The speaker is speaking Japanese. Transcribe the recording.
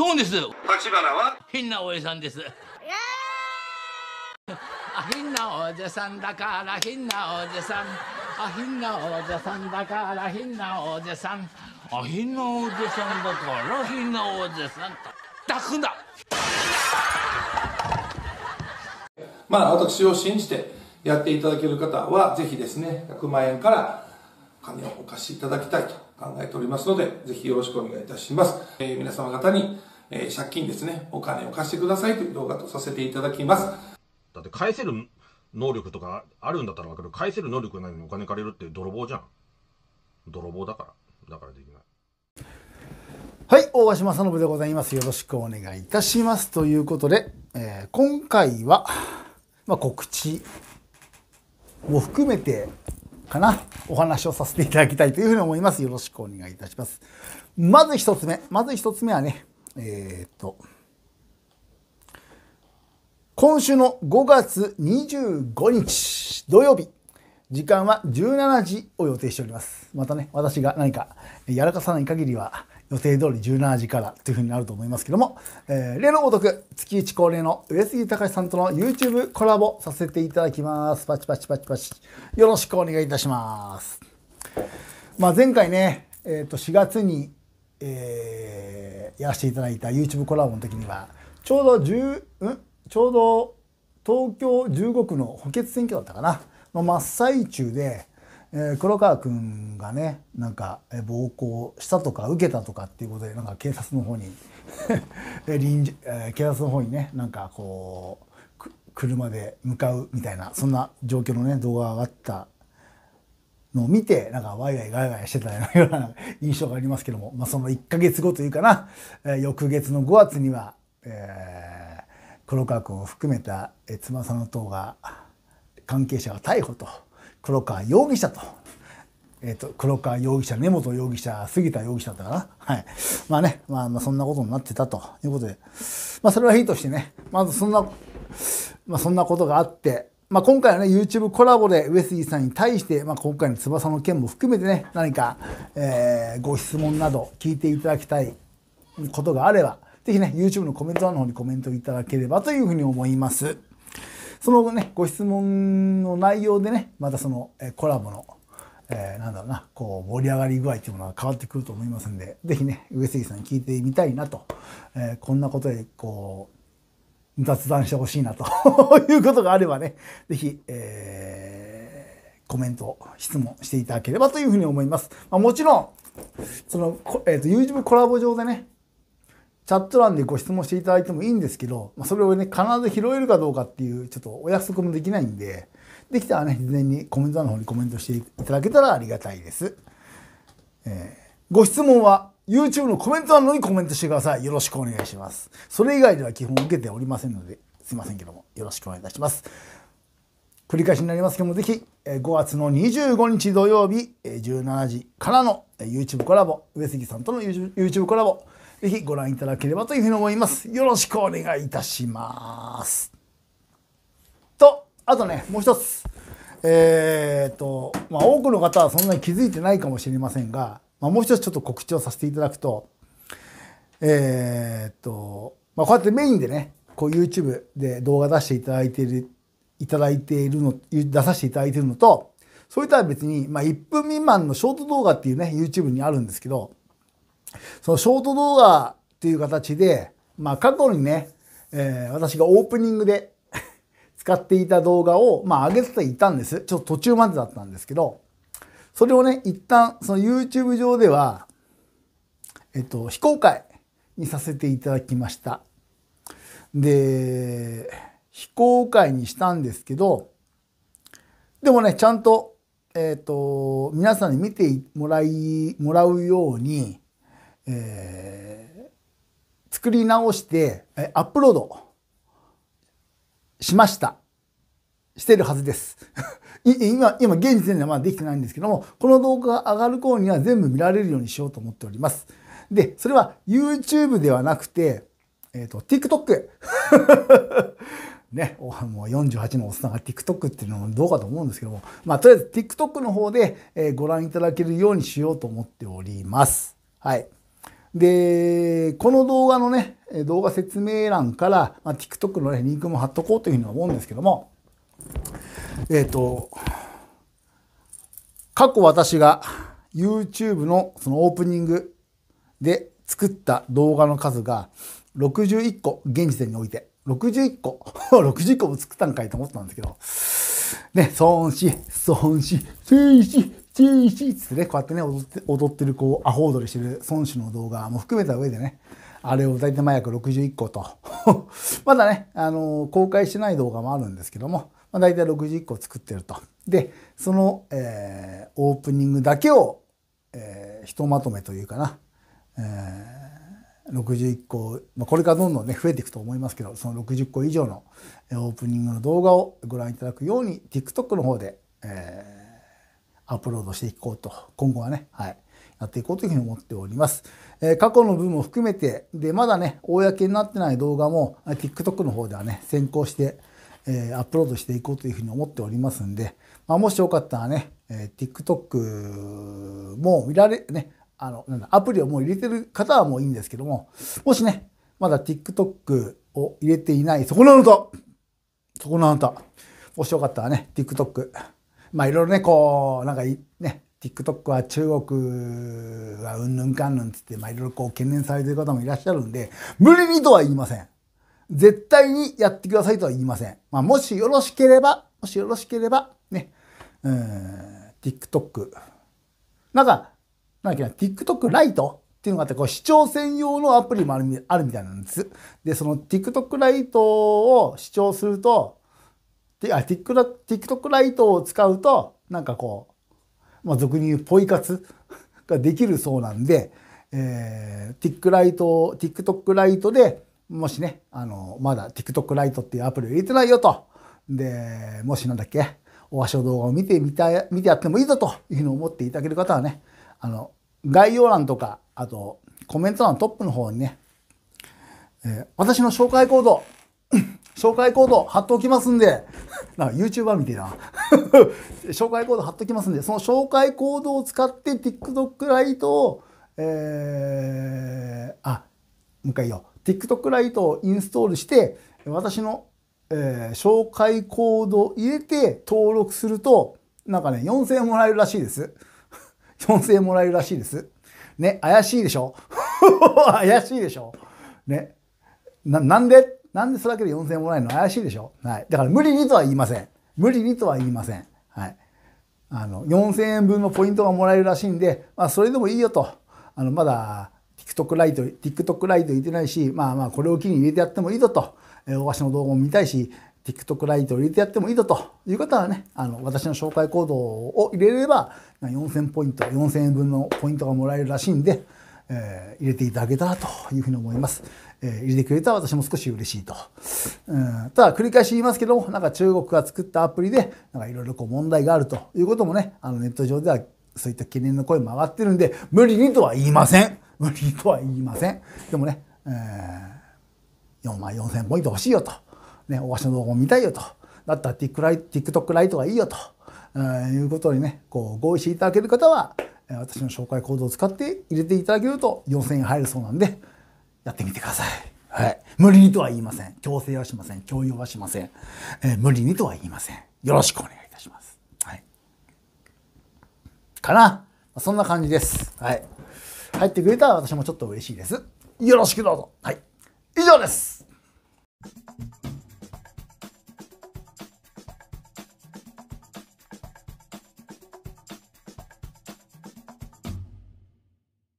そうです立花は変なおじさんですあ変なおじさんだから変なおじさんあ変なおじさんだから変なおじさんあ変なおじさんだから変なおじさんだくだまあ私を信じてやっていただける方はぜひですね100万円から金をお貸しいただきたいと考えておりますので、ぜひよろしくお願いいたします。えー、皆様方にえー、借金ですね、お金を貸してくださいという動画とさせていただきます。だって返せる能力とかあるんだったらわかる。返せる能力がないのにお金借りるって泥棒じゃん。泥棒だから。だからできない。はい、大橋正信でございます。よろしくお願いいたします。ということで、えー、今回は、まあ、告知を含めてかな、お話をさせていただきたいというふうに思います。よろしくお願いいたします。まず一つ目。まず一つ目はね、えー、っと、今週の5月25日土曜日、時間は17時を予定しております。またね、私が何かやらかさない限りは、予定通り17時からというふうになると思いますけども、えー、例のごとく、月1恒例の上杉隆さんとの YouTube コラボさせていただきます。パチパチパチパチ。よろしくお願いいたします。まあ、前回ね、えっ、ー、と、4月に、えーやらせていただいた YouTube コラボの時にはちょうど10、うんちょうど東京15区の補欠選挙だったかなの真っ最中で、えー、黒川君がねなんか暴行したとか受けたとかっていうことでなんか警察の方に 臨時、えー、警察の方にねなんかこう車で向かうみたいなそんな状況のね動画が上がったのを見て、なんかワイワイガイガイしてたような印象がありますけども、まあ、その1ヶ月後というかな、えー、翌月の5月には、えー、黒川君を含めた、えー、さの党が関係者が逮捕と、黒川容疑者と、えっ、ー、と、黒川容疑者、根本容疑者、杉田容疑者だかなはい。まあね、まあ、まあ、そんなことになってたということで、まあ、それはいいとしてね、まずそんな、まあ、そんなことがあって、まあ、今回の、ね、YouTube コラボで上杉さんに対して、まあ、今回の翼の件も含めてね何か、えー、ご質問など聞いていただきたいことがあれば是非ね YouTube のコメント欄の方にコメントいただければというふうに思います。そのね、ご質問の内容でね、またその、えコラボの、えー、なんだろうな、こう、盛り上がり具合っていうものが変わってくると思いますんで、是非ね、上杉さんに聞いてみたいなと、えー、こんなことで、こう、雑談してほしいなと いうことがあればね、ぜひ、えー、コメント、質問していただければというふうに思います。まあ、もちろん、その、えっ、ー、と、YouTube コラボ上でね、チャット欄でご質問していただいてもいいんですけど、まあ、それをね、必ず拾えるかどうかっていう、ちょっとお約束もできないんで、できたらね、事前にコメント欄の方にコメントしていただけたらありがたいです。えーご質問は YouTube のコメント欄にコメントしてください。よろしくお願いします。それ以外では基本受けておりませんので、すいませんけども、よろしくお願いいたします。繰り返しになりますけども、ぜひ、5月の25日土曜日17時からの YouTube コラボ、上杉さんとの YouTube コラボ、ぜひご覧いただければというふうに思います。よろしくお願いいたします。と、あとね、もう一つ。えー、っと、まあ、多くの方はそんなに気づいてないかもしれませんが、まあ、もう一つちょっと告知をさせていただくと、えー、っと、まあ、こうやってメインでね、こう YouTube で動画出していただいている、いただいているの、出させていただいているのと、それとは別に、まあ、1分未満のショート動画っていうね、YouTube にあるんですけど、そのショート動画っていう形で、まあ、過去にね、えー、私がオープニングで 使っていた動画を、まあ、上げていたんです。ちょっと途中までだったんですけど、それをね、一旦、その YouTube 上では、えっと、非公開にさせていただきました。で、非公開にしたんですけど、でもね、ちゃんと、えっ、と、皆さんに見てもらい、もらうように、えー、作り直して、アップロードしました。してるはずです。今、今、現時点ではまだできてないんですけども、この動画が上がる頃には全部見られるようにしようと思っております。で、それは YouTube ではなくて、えっ、ー、と、TikTok。ね、もう48のおっさんが TikTok っていうのもどうかと思うんですけども、まあ、とりあえず TikTok の方で、えー、ご覧いただけるようにしようと思っております。はい。で、この動画のね、動画説明欄から、まあ、TikTok の、ね、リンクも貼っとこうというふうに思うんですけども、えっ、ー、と、過去私が YouTube のそのオープニングで作った動画の数が61個、現時点において。61個60 個も作ったんかいと思ったんですけど、ね、孫子、孫子、孫子、孫子ってね、こうやってね、踊って踊ってる、こう、アホ踊りしてる孫子の動画も含めた上でね、あれを大体毎約61個と。まだね、あのー、公開してない動画もあるんですけども、まあ、大体61個作ってると。で、その、えー、オープニングだけを、えー、ひとまとめというかな、えー、61個、まあ、これからどんどんね、増えていくと思いますけど、その60個以上のオープニングの動画をご覧いただくように、TikTok の方で、えー、アップロードしていこうと、今後はね、はい。やっていこうというふうに思っております。えー、過去の分も含めて、で、まだね、公になってない動画も、TikTok の方ではね、先行して、えー、アップロードしていこうというふうに思っておりますんで、まあ、もしよかったらね、えー、TikTok も見られ、ね、あの、なんだ、アプリをもう入れてる方はもういいんですけども、もしね、まだ TikTok を入れていない、そこのあなたそこのあなたもしよかったらね、TikTok。まあいろいろね、こう、なんかね、TikTok は中国はうんぬんかんぬんつって、まあいろいろこう懸念されてる方もいらっしゃるんで、無理にとは言いません。絶対にやってくださいとは言いません。まあ、もしよろしければ、もしよろしければ、ね、うん、TikTok。なんか、なんだっけな、TikTok ライトっていうのがあって、こう視聴専用のアプリもあるあるみたいなんです。で、その TikTok ライトを視聴すると、TikTok, TikTok ライトを使うと、なんかこう、まあ、俗に言うポイ活ができるそうなんで、えー、TikTok ライト、TikTok ライトで、もしね、あの、まだ TikTok ライトっていうアプリを入れてないよと。で、もしなんだっけ、お足の動画を見てみたい、見てやってもいいぞというふうに思っていただける方はね、あの、概要欄とか、あと、コメント欄トップの方にね、えー、私の紹介コード、紹介コード貼っておきますんで、なんか YouTuber みたいな。紹介コード貼っておきますんで、その紹介コードを使って TikTok ライトを、えー、あ、もう一回言おう。TikTok ライトをインストールして、私の、えー、紹介コードを入れて登録すると、なんかね、4000円もらえるらしいです。4000 円もらえるらしいです。ね、怪しいでしょ 怪しいでしょね。な、なんでなんでそれだけで4000円もらえるの怪しいでしょはい。だから無理にとは言いません。無理にとは言いません。はい。あの、4000円分のポイントがもらえるらしいんで、まあ、それでもいいよと。あの、まだ、TikTok ライト、TikTok ライト入れてないし、まあまあこれを機に入れてやってもいいぞと、えー、大橋の動画も見たいし、TikTok ライトを入れてやってもいいぞという方はね、あの、私の紹介コードを入れれば、4000ポイント、4000円分のポイントがもらえるらしいんで、えー、入れていただけたらというふうに思います。えー、入れてくれたら私も少し嬉しいと。うん、ただ繰り返し言いますけども、なんか中国が作ったアプリで、なんかいろいろこう問題があるということもね、あのネット上ではそういった懸念の声も上がってるんで、無理にとは言いません。無理にとは言いません。でもね、えー、4万4千ポイント欲しいよと。ね、おわしの動画を見たいよと。だったら TikTok ライトがいいよと。えいうことにね、こう合意していただける方は、私の紹介コードを使って入れていただけると4000円入るそうなんで、やってみてください。はい。無理にとは言いません。強制はしません。強要はしません。えー、無理にとは言いません。よろしくお願いいたします。かな。そんな感じです。はい。入ってくれたら私もちょっと嬉しいです。よろしくどうぞ。はい。以上です。